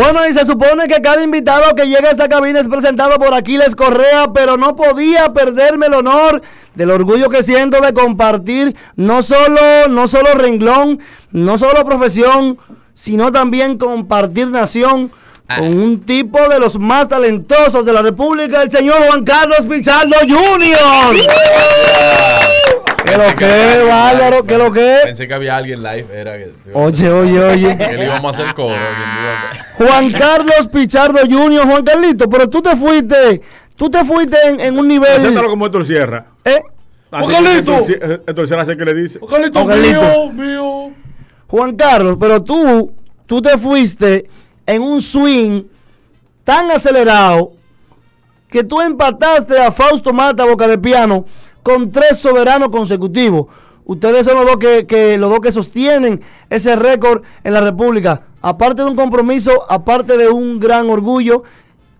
Bueno, y se supone que cada invitado que llega a esta cabina es presentado por Aquiles Correa, pero no podía perderme el honor del orgullo que siento de compartir no solo, no solo renglón, no solo profesión, sino también compartir nación ah. con un tipo de los más talentosos de la República, el señor Juan Carlos Pichardo Jr. ¿Qué lo que, Bárbaro? ¿Qué lo que? Pensé que había alguien live. Era que, oye, oye, oye. Que le íbamos a hacer coro. Juan Carlos Pichardo Jr., Juan Carlito, pero tú te fuiste. Tú te fuiste en, un nivel. Acéntalo como Héctor Sierra. ¿Eh? Carlito! Héctor Sierra que le dice. Carlito, mío, mío. Juan Carlos, pero tú, tú te fuiste en un swing tan acelerado que tú empataste a Fausto Mata Boca de Piano con tres soberanos consecutivos. Ustedes son los dos que, los dos que sostienen ese récord en la República. Aparte de un compromiso, aparte de un gran orgullo,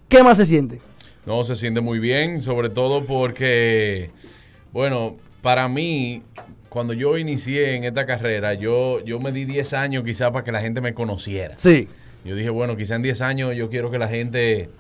¿qué más se siente? No, se siente muy bien, sobre todo porque, bueno, para mí, cuando yo inicié en esta carrera, yo, yo me di 10 años quizás para que la gente me conociera. Sí. Yo dije, bueno, quizá en 10 años yo quiero que la gente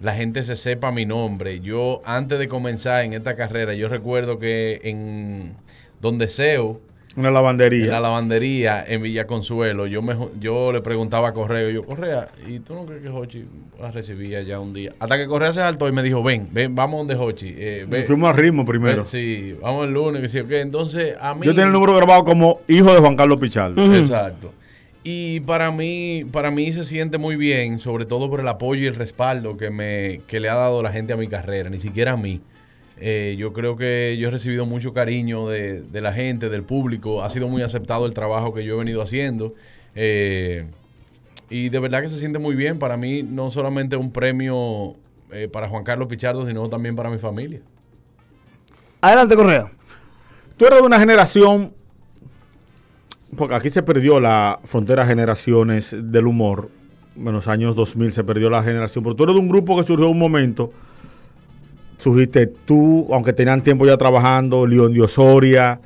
la gente se sepa mi nombre. Yo antes de comenzar en esta carrera, yo recuerdo que en donde SEO, una lavandería. En la lavandería en Villa Consuelo. Yo, me, yo le preguntaba a Correa, yo, Correa, ¿y tú no crees que Hochi recibía ya un día? Hasta que Correa se saltó y me dijo, ven, ven, vamos donde Hochi. Eh, fuimos al ritmo primero. sí, vamos el lunes, Entonces, a mí... Yo tenía el número grabado como hijo de Juan Carlos Pichardo. Exacto. Y para mí, para mí se siente muy bien, sobre todo por el apoyo y el respaldo que, me, le ha dado la gente a mi carrera, ni siquiera a mí. Eh, yo creo que yo he recibido mucho cariño de, la gente, del público. Ha sido muy aceptado el trabajo que yo he venido haciendo. Eh, y de verdad que se siente muy bien. Para mí, no solamente un premio eh, para Juan Carlos Pichardo, sino también para mi familia. Adelante, Correa. Tú eres de una generación porque aquí se perdió la frontera generaciones del humor. En los años 2000 se perdió la generación. Pero tú eres de un grupo que surgió en un momento. Surgiste tú, aunque tenían tiempo ya trabajando, Leon Diosoria,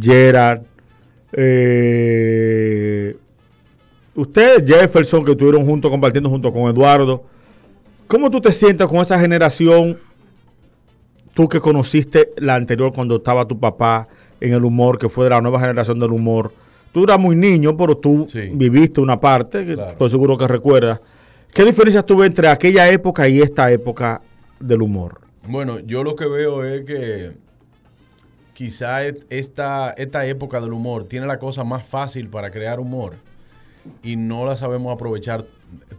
Gerard. Eh, Ustedes, Jefferson, que estuvieron juntos compartiendo junto con Eduardo. ¿Cómo tú te sientes con esa generación? Tú que conociste la anterior cuando estaba tu papá en el humor, que fue de la nueva generación del humor Tú eras muy niño, pero tú viviste una parte, que estoy seguro que recuerdas. ¿Qué diferencias tuve entre aquella época y esta época del humor? Bueno, yo lo que veo es que quizá esta, esta época del humor tiene la cosa más fácil para crear humor y no la sabemos aprovechar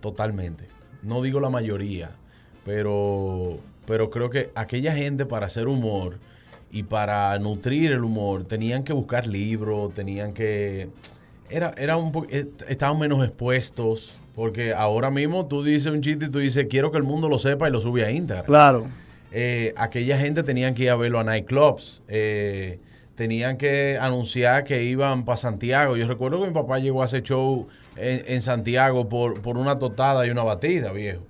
totalmente. No digo la mayoría, pero, pero creo que aquella gente para hacer humor y para nutrir el humor tenían que buscar libros, tenían que... Era, era un eh, estaban menos expuestos, porque ahora mismo tú dices un chiste y tú dices, quiero que el mundo lo sepa y lo sube a internet Claro. Eh, aquella gente tenían que ir a verlo a nightclubs, eh, tenían que anunciar que iban para Santiago. Yo recuerdo que mi papá llegó a ese show en, en Santiago por, por una totada y una batida, viejo.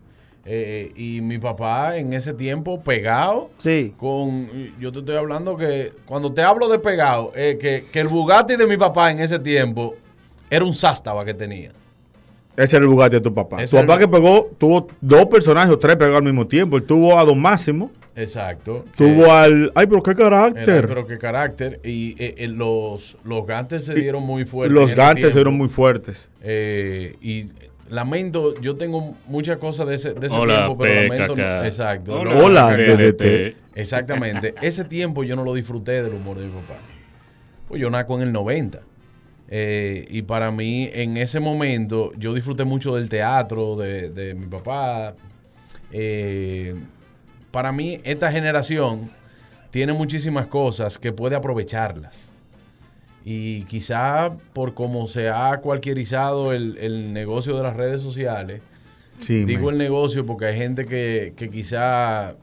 Eh, eh, y mi papá en ese tiempo pegado. Sí. Con, yo te estoy hablando que cuando te hablo de pegado, eh, que, el Bugatti de mi papá en ese tiempo era un sástaba que tenía. Ese era el Bugatti de tu papá. tu papá que pegó, tuvo dos personajes o tres pegados al mismo tiempo. Él tuvo a Don Máximo. Exacto. Tuvo al. ¡Ay, pero qué carácter! pero qué carácter. Y los, los gantes se dieron muy fuertes. Los gantes se dieron muy fuertes. Eh, y Lamento, yo tengo muchas cosas de ese, tiempo, pero lamento. No, exacto. Hola, DDT. Exactamente. ese tiempo yo no lo disfruté del humor de mi papá. Pues yo naco en el 90. Eh, y para mí, en ese momento, yo disfruté mucho del teatro de, mi papá. Eh, para mí, esta generación tiene muchísimas cosas que puede aprovecharlas. Y quizá por cómo se ha cualquierizado el, negocio de las redes sociales, sí, digo el negocio porque hay gente que, que, quizá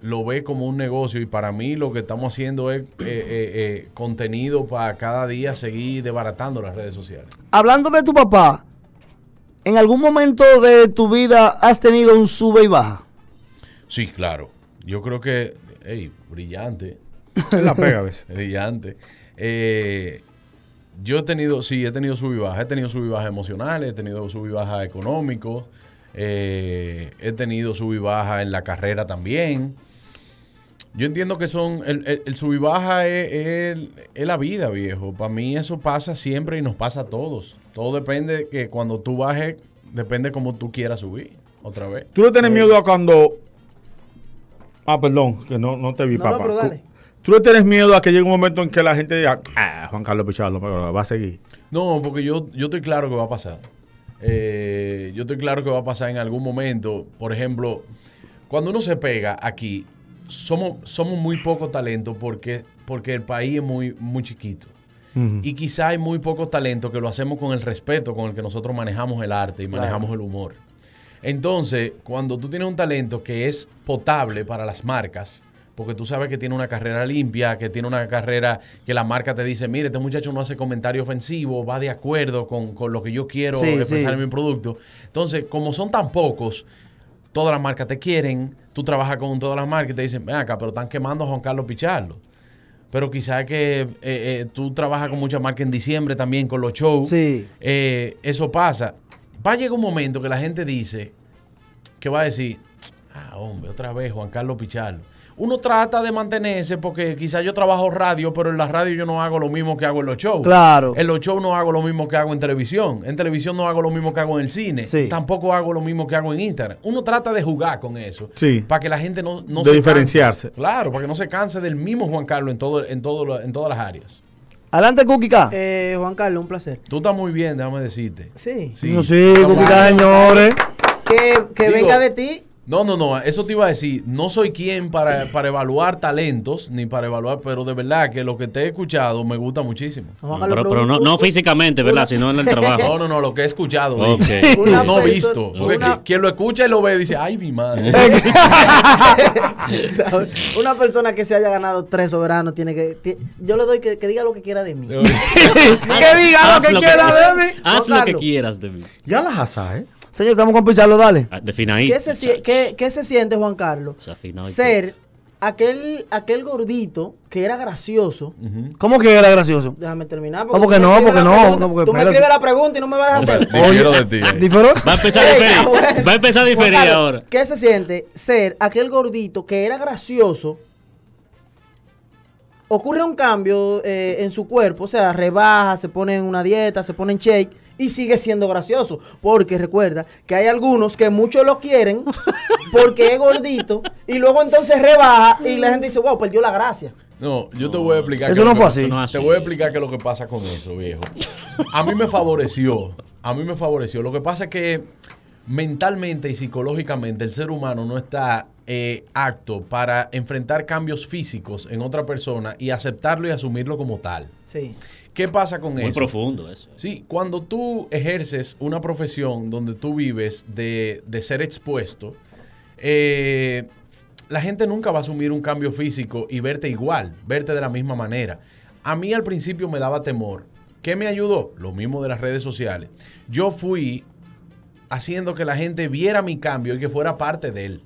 lo ve como un negocio y para mí lo que estamos haciendo es eh, eh, eh, contenido para cada día seguir desbaratando las redes sociales. Hablando de tu papá, ¿en algún momento de tu vida has tenido un sube y baja? Sí, claro. Yo creo que, hey, brillante. La pega, ¿ves? Brillante. Eh, yo he tenido, sí, he tenido sub baja. He tenido sub baja emocionales, he tenido sub y baja económicos, eh, he tenido sub y baja en la carrera también. Yo entiendo que son. El, el, sub baja es, la vida, viejo. Para mí eso pasa siempre y nos pasa a todos. Todo depende que cuando tú bajes, depende cómo tú quieras subir. Otra vez. ¿Tú no tienes eh, miedo a cuando. Ah, perdón, que no, no te vi, no, papá. No, pero dale. ¿Tú le tienes miedo a que llegue un momento en que la gente diga, ah, Juan Carlos Pichardo va a seguir? No, porque yo, yo estoy claro que va a pasar. Eh, yo estoy claro que va a pasar en algún momento. Por ejemplo, cuando uno se pega aquí, somos, somos muy poco talento porque, porque el país es muy, muy chiquito. Y quizá hay muy pocos talentos que lo hacemos con el respeto con el que nosotros manejamos el arte y manejamos el humor. Entonces, cuando tú tienes un talento que es potable para las marcas, porque tú sabes que tiene una carrera limpia, que tiene una carrera que la marca te dice, mire, este muchacho no hace comentario ofensivo, va de acuerdo con, lo que yo quiero expresar en mi producto. Entonces, como son tan pocos, todas las marcas te quieren, tú trabajas con todas las marcas y te dicen, ven acá, pero están quemando a Juan Carlos Picharlo. Pero quizás que eh, eh, tú trabajas con muchas marcas en diciembre también, con los shows. Sí. Eh, eso pasa. Va a llegar un momento que la gente dice, que va a decir, ah, hombre, otra vez Juan Carlos Picharlo uno trata de mantenerse porque quizás yo trabajo radio, pero en la radio yo no hago lo mismo que hago en los shows. Claro. En los shows no hago lo mismo que hago en televisión. En televisión no hago lo mismo que hago en el cine. Sí. Tampoco hago lo mismo que hago en Instagram. Uno trata de jugar con eso. Sí. Para que la gente no, no de diferenciarse. Claro, para que no se canse del mismo Juan Carlos en, todo, en, todo, en todas las áreas. Adelante, Cuquica. Eh, Juan Carlos, un placer. Tú estás muy bien, déjame decirte. Sí. Sí, señores. que venga de ti no, no, no, eso te iba a decir. No soy quien para, evaluar talentos, ni para evaluar, pero de verdad que lo que te he escuchado me gusta muchísimo. Pero, no, físicamente, ¿verdad? Sino en el trabajo. No, no, no, lo que he escuchado. no visto. Porque quien lo escucha y lo ve dice, ay, mi madre. una persona que se haya ganado tres soberanos tiene que... yo le doy que, diga lo que quiera de mí. que diga lo que quiera de mí. Haz lo que quieras de mí. Ya las asa, ¿eh? Señor, estamos con Pizarro, dale. Ahí. ¿Qué, se, se, siente, Juan Carlos? Ser aquel, aquel gordito que era gracioso. ¿Cómo que era gracioso? Déjame terminar. no? Porque no. no tú me escribes la pregunta y no me vas a hacer. Oye, de eh. Va a empezar a diferir. Va a empezar a diferir ahora. ¿Qué se siente ser aquel gordito que era gracioso? Ocurre un cambio eh, en su cuerpo, o sea, rebaja, se pone en una dieta, se pone en shake y sigue siendo gracioso. Porque recuerda que hay algunos que muchos lo quieren porque es gordito y luego entonces rebaja y la gente dice, wow, perdió la gracia. No, yo te voy a explicar. Eso no fue así. Te voy a explicar qué es lo que pasa con eso, viejo. A mí me favoreció. A mí me favoreció. Lo que pasa es que mentalmente y psicológicamente el ser humano no está eh, apto para enfrentar cambios físicos en otra persona y aceptarlo y asumirlo como tal. Sí. ¿Qué pasa con eso? Muy profundo eso. Sí, cuando tú ejerces una profesión donde tú vives de, ser expuesto, eh, la gente nunca va a asumir un cambio físico y verte igual, verte de la misma manera. A mí al principio me daba temor. ¿Qué me ayudó? Lo mismo de las redes sociales. Yo fui haciendo que la gente viera mi cambio y que fuera parte de él.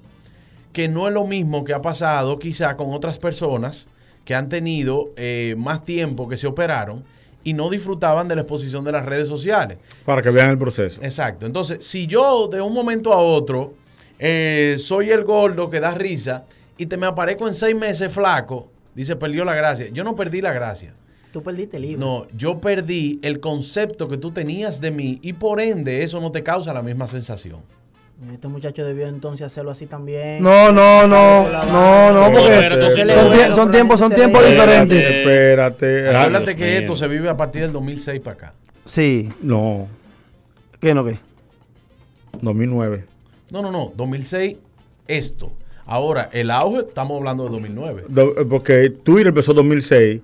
Que no es lo mismo que ha pasado quizá con otras personas que han tenido eh, más tiempo que se operaron y no disfrutaban de la exposición de las redes sociales. Para que vean el proceso. Exacto. Entonces, si yo de un momento a otro eh, soy el gordo que da risa y te me aparezco en seis meses flaco, dice, perdió la gracia. Yo no perdí la gracia. Tú perdiste el No, yo perdí el concepto que tú tenías de mí y por ende eso no te causa la misma sensación. Este muchacho debió entonces hacerlo así también. No, no, no. No, no, porque son, tiempos son tiempos diferentes. Espérate. háblate que esto se vive a partir del 2006 para acá. Sí. No. ¿Qué no qué? 2009. No, no, no. 2006, esto. Ahora, el auge, estamos hablando de 2009. Eh, porque Twitter empezó en 2006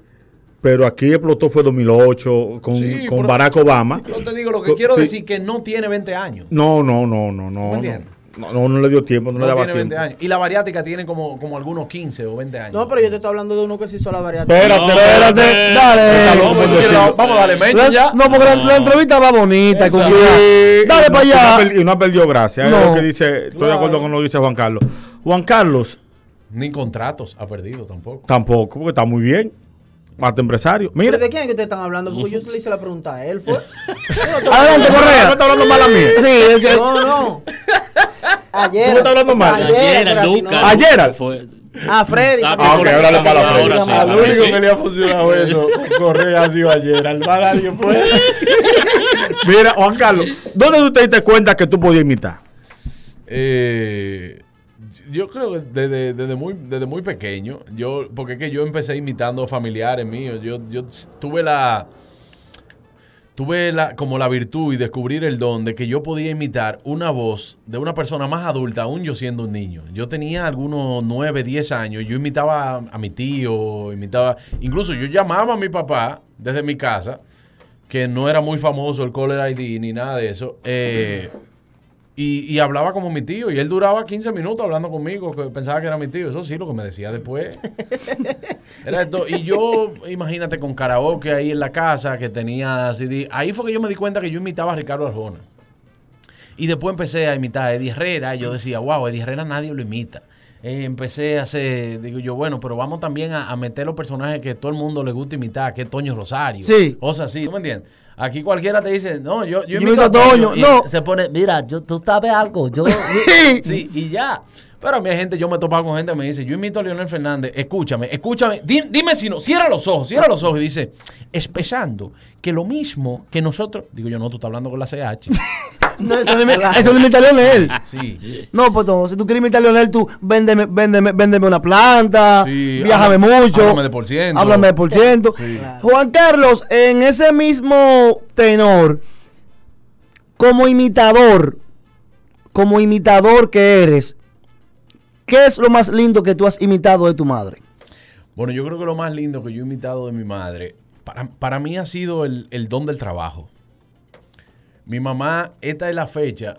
pero aquí explotó fue 2008 con, Barack Obama. Yo te digo, lo que quiero decir que no tiene 20 años. No, no, no, no, no. No, no, no le dio tiempo, no, le daba tiene 20 Años. Y la variática tiene como, algunos 15 o 20 años. No, pero yo te estoy hablando de uno que se hizo la variática. Espérate, espérate, dale. vamos, dale, mente No, porque la, entrevista va bonita, Dale para allá. Y no ha perdido gracia. estoy de acuerdo con lo que dice Juan Carlos. Juan Carlos. Ni contratos ha perdido tampoco. Tampoco, porque está muy bien tu empresario. Mira. de quién es que ustedes están hablando? Porque yo se le hice la pregunta a él. Fue. Adelante, Correa. No está hablando mal a mí. Sí, No, no. Ayer. ¿Cómo está hablando mal? Ayer, ayer Ayer. A ah, Freddy. Ah, ah ok, ahora le para a Freddy. Sí, Al único que le ha funcionado eso, Correa ha sido ayer. Al mal nadie fue. Mira, Juan Carlos, ¿dónde usted te cuenta que tú podías imitar? Eh, yo creo que desde, muy, desde muy pequeño, yo, porque es que yo empecé imitando a familiares míos, yo, yo tuve la tuve la, como la virtud y descubrir el don de que yo podía imitar una voz de una persona más adulta, aún yo siendo un niño. Yo tenía algunos 9, diez años, yo imitaba a mi tío, imitaba, incluso yo llamaba a mi papá desde mi casa, que no era muy famoso el caller ID ni nada de eso. Eh, y, hablaba como mi tío, y él duraba 15 minutos hablando conmigo, que pensaba que era mi tío. Eso sí, lo que me decía después. Y yo, imagínate, con karaoke ahí en la casa, que tenía CD. Ahí fue que yo me di cuenta que yo imitaba a Ricardo Arjona. Y después empecé a imitar a Eddie Herrera. Y yo decía, wow, Eddie Herrera nadie lo imita. Eh, empecé a hacer, digo yo, bueno, pero vamos también a, meter los personajes que todo el mundo le gusta imitar, que es Toño Rosario. Sí. Cosas así, ¿tú me entiendes? Aquí cualquiera te dice, no, yo, yo, invito, a Toño. no. Se pone, mira, yo, tú sabes algo. Yo, sí, y ya. Pero a mí hay gente, yo me he topado con gente que me dice, yo invito a Leonel Fernández, escúchame, escúchame, dime si no, cierra los ojos, cierra los ojos y dice, expresando que lo mismo que nosotros, digo yo, no, tú estás hablando con la CH. no, eso, lo invita a Leonel. Sí. No, pues si tú quieres invitar a Leonel, tú véndeme, véndeme, véndeme una planta, sí, viajame mucho. Háblame de por ciento. Háblame de por ciento. Juan Carlos, en ese mismo tenor, como imitador, como imitador que eres, ¿qué es lo más lindo que tú has imitado de tu madre? Bueno, yo creo que lo más lindo que yo he imitado de mi madre, para, mí ha sido el, don del trabajo. Mi mamá, esta es la fecha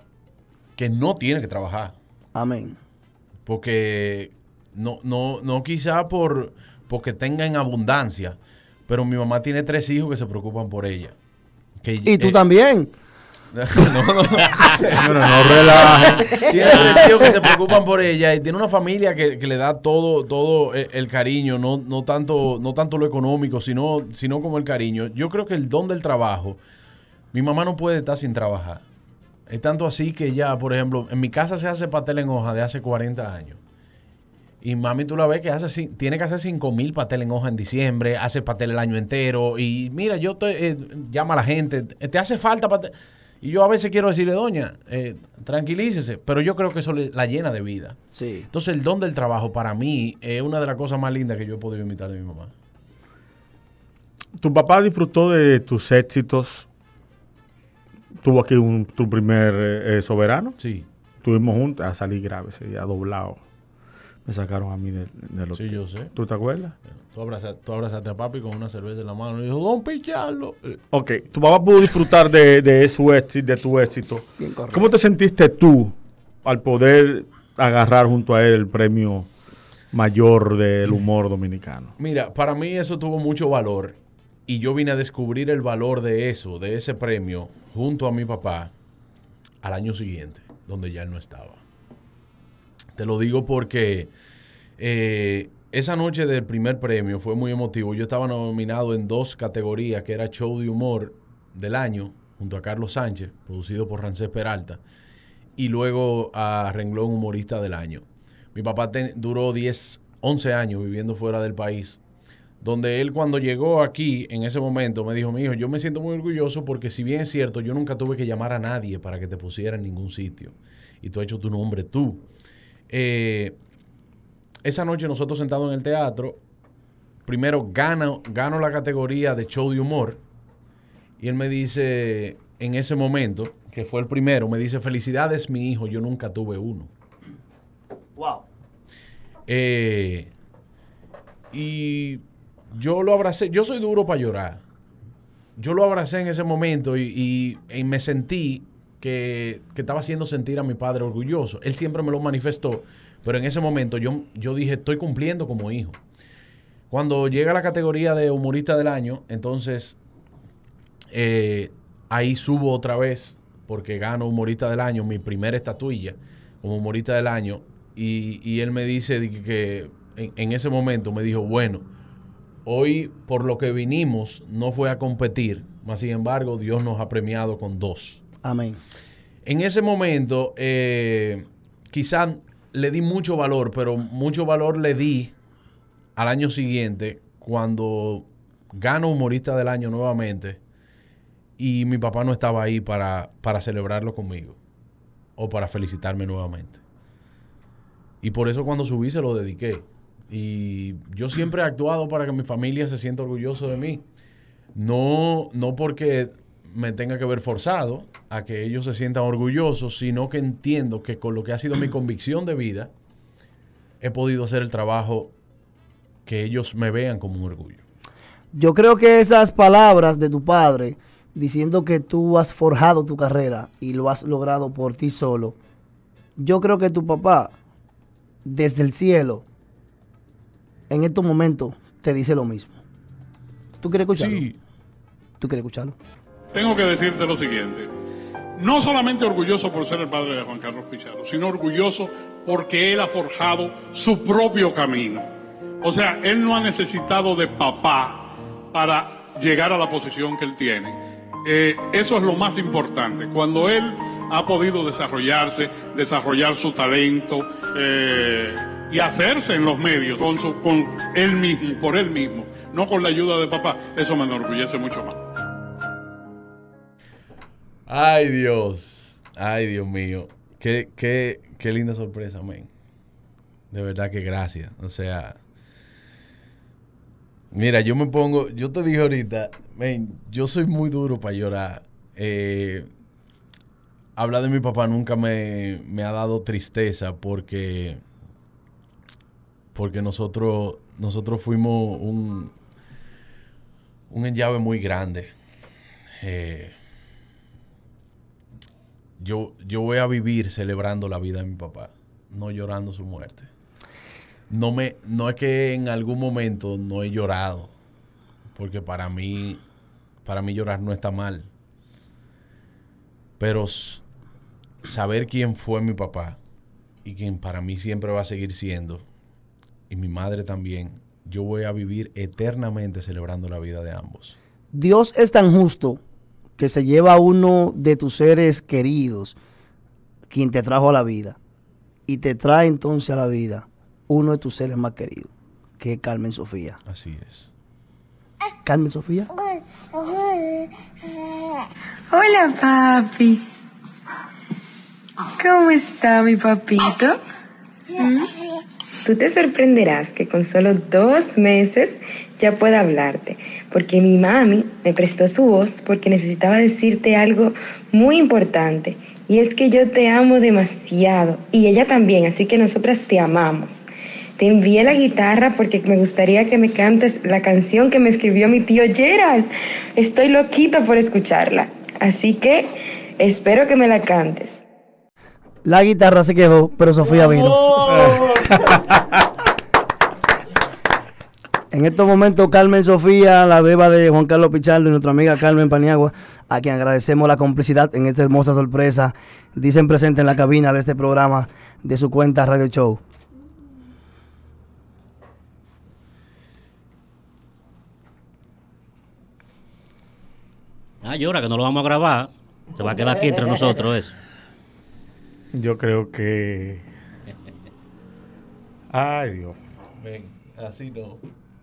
que no tiene que trabajar. Amén. Porque no, no, no quizá por porque tenga en abundancia, pero mi mamá tiene tres hijos que se preocupan por ella y tú eh, también. No, no. no, no Tiene tres que se preocupan por ella y tiene una familia que, que le da todo, todo eh, el cariño, no, no, tanto, no tanto lo económico, sino, sino como el cariño. Yo creo que el don del trabajo, mi mamá no puede estar sin trabajar. Es tanto así que ya, por ejemplo, en mi casa se hace pastel en hoja de hace 40 años. Y mami, tú la ves que hace, tiene que hacer 5 mil pasteles en hoja en diciembre, hace pastel el año entero. Y mira, yo te eh, llama a la gente, eh, te hace falta pastel. Y yo a veces quiero decirle, doña, eh, tranquilícese, pero yo creo que eso la llena de vida. Sí. Entonces, el don del trabajo para mí es una de las cosas más lindas que yo he podido imitar de mi mamá. Tu papá disfrutó de tus éxitos. Tuvo aquí tu primer soberano. Sí. Tuvimos juntos a salir grave, se ha doblado me sacaron a mí del de, Sí, yo sé. ¿Tú te acuerdas? Tú abrazaste, a papi con una cerveza en la mano y dijo, don picharlo. Ok, tu papá pudo disfrutar de, éxito, de tu éxito. ¿Cómo te sentiste tú al poder agarrar junto a él el premio mayor del humor dominicano? Mira, para mí eso tuvo mucho valor y yo vine a descubrir el valor de eso, de ese premio, junto a mi papá, al año siguiente, donde ya él no estaba. Te lo digo porque eh, esa noche del primer premio fue muy emotivo. Yo estaba nominado en dos categorías, que era Show de Humor del Año, junto a Carlos Sánchez, producido por Rancés Peralta, y luego a Renglón Humorista del Año. Mi papá duró 10, 11 años viviendo fuera del país, donde él cuando llegó aquí, en ese momento, me dijo, mi hijo, yo me siento muy orgulloso porque si bien es cierto, yo nunca tuve que llamar a nadie para que te pusiera en ningún sitio. Y tú has hecho tu nombre tú. Eh, esa noche nosotros sentados en el teatro, primero gano, la categoría de show de humor. Y él me dice, en ese momento, que fue el primero, me dice, felicidades mi hijo, yo nunca tuve uno. Wow. Eh, y yo lo abracé, yo soy duro para llorar. Yo lo abracé en ese momento y me sentí que, estaba haciendo sentir a mi padre orgulloso. Él siempre me lo manifestó, pero en ese momento yo, yo dije, estoy cumpliendo como hijo. Cuando llega la categoría de humorista del año, entonces eh, ahí subo otra vez, porque gano humorista del año, mi primera estatuilla como humorista del año, y, él me dice que, en, en ese momento me dijo, bueno, hoy por lo que vinimos no fue a competir, mas sin embargo Dios nos ha premiado con dos. Amén. En ese momento, eh, quizás le di mucho valor, pero mucho valor le di al año siguiente cuando gano humorista del año nuevamente y mi papá no estaba ahí para, celebrarlo conmigo o para felicitarme nuevamente. Y por eso cuando subí se lo dediqué. Y yo siempre he actuado para que mi familia se sienta orgulloso de mí. No, no porque me tenga que ver forzado a que ellos se sientan orgullosos, sino que entiendo que con lo que ha sido mi convicción de vida, he podido hacer el trabajo que ellos me vean como un orgullo. Yo creo que esas palabras de tu padre, diciendo que tú has forjado tu carrera y lo has logrado por ti solo, yo creo que tu papá, desde el cielo, en estos momentos, te dice lo mismo. ¿Tú quieres escucharlo? Sí. ¿Tú quieres escucharlo? tengo que decirte lo siguiente. No solamente orgulloso por ser el padre de Juan Carlos Pizarro, sino orgulloso porque él ha forjado su propio camino. O sea, él no ha necesitado de papá para llegar a la posición que él tiene. Eh, eso es lo más importante. Cuando él ha podido desarrollarse, desarrollar su talento eh, y hacerse en los medios con él mismo, por él mismo, no con la ayuda de papá, eso me enorgullece mucho más. Ay, Dios. Ay, Dios mío. Qué, linda sorpresa, amén. De verdad que gracias. O sea, mira, yo me pongo, yo te dije ahorita, man, yo soy muy duro para llorar. Eh, hablar de mi papá nunca me, me, ha dado tristeza porque, porque nosotros, nosotros fuimos un, un enllave muy grande. Eh, yo, voy a vivir celebrando la vida de mi papá, no llorando su muerte. No, me, no es que en algún momento no he llorado, porque para mí, para mí llorar no está mal. Pero saber quién fue mi papá y quien para mí siempre va a seguir siendo, y mi madre también, yo voy a vivir eternamente celebrando la vida de ambos. Dios es tan justo que se lleva uno de tus seres queridos, quien te trajo a la vida, y te trae entonces a la vida uno de tus seres más queridos, que es Carmen Sofía. Así es. Carmen Sofía. Hola, papi. ¿Cómo está mi papito? Tú te sorprenderás que con solo dos meses ya puedo hablarte, porque mi mami me prestó su voz porque necesitaba decirte algo muy importante, y es que yo te amo demasiado, y ella también, así que nosotras te amamos. Te envié la guitarra porque me gustaría que me cantes la canción que me escribió mi tío Gerald. Estoy loquito por escucharla, así que espero que me la cantes. La guitarra se quedó, pero Sofía vino. En estos momentos, Carmen Sofía, la beba de Juan Carlos Pichardo y nuestra amiga Carmen Paniagua, a quien agradecemos la complicidad en esta hermosa sorpresa, dicen presente en la cabina de este programa de su cuenta Radio Show. Ay, ah, ahora que no lo vamos a grabar. Se va a quedar aquí entre nosotros eso. Yo creo que... Ay, Dios. Ven, así no.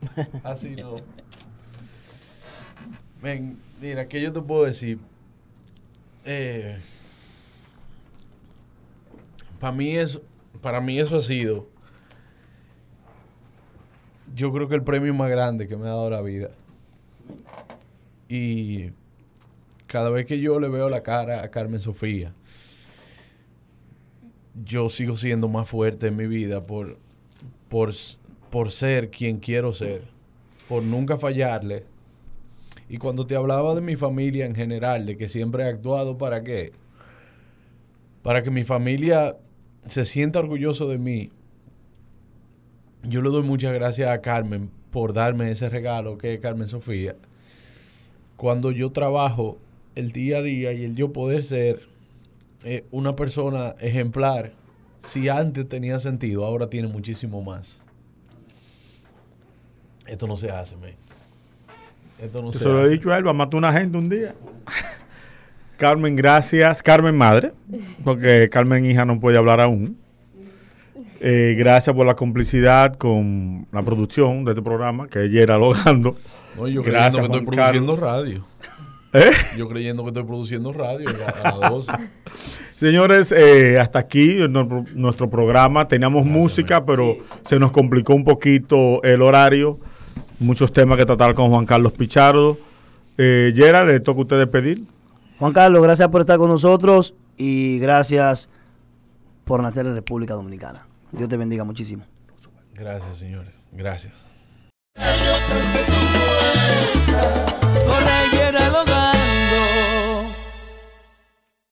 Así no. Ven, mira, que yo te puedo decir? Eh, para mí eso, para mí eso ha sido. Yo creo que el premio más grande que me ha dado la vida. Y cada vez que yo le veo la cara a Carmen Sofía, yo sigo siendo más fuerte en mi vida por, por por ser quien quiero ser, por nunca fallarle. Y cuando te hablaba de mi familia en general, de que siempre he actuado para qué, para que mi familia se sienta orgulloso de mí, yo le doy muchas gracias a Carmen por darme ese regalo que es Carmen Sofía. Cuando yo trabajo el día a día y el yo poder ser eh, una persona ejemplar, si antes tenía sentido, ahora tiene muchísimo más. Esto no se hace, Esto no se, se, lo he dicho a él va a matar una gente un día. Carmen, gracias. Carmen, madre, porque Carmen, hija, no puede hablar aún. Eh, gracias por la complicidad con la producción de este programa, que ella era logrando. yo creyendo que estoy produciendo radio. ¿Eh? Yo creyendo que estoy produciendo radio a Señores, eh, hasta aquí nuestro, programa. Teníamos música, pero se nos complicó un poquito el horario muchos temas que tratar con Juan Carlos Pichardo. Eh, Yera, le toca a usted pedir Juan Carlos, gracias por estar con nosotros y gracias por nacer en República Dominicana. Dios te bendiga muchísimo. Gracias, señores. Gracias.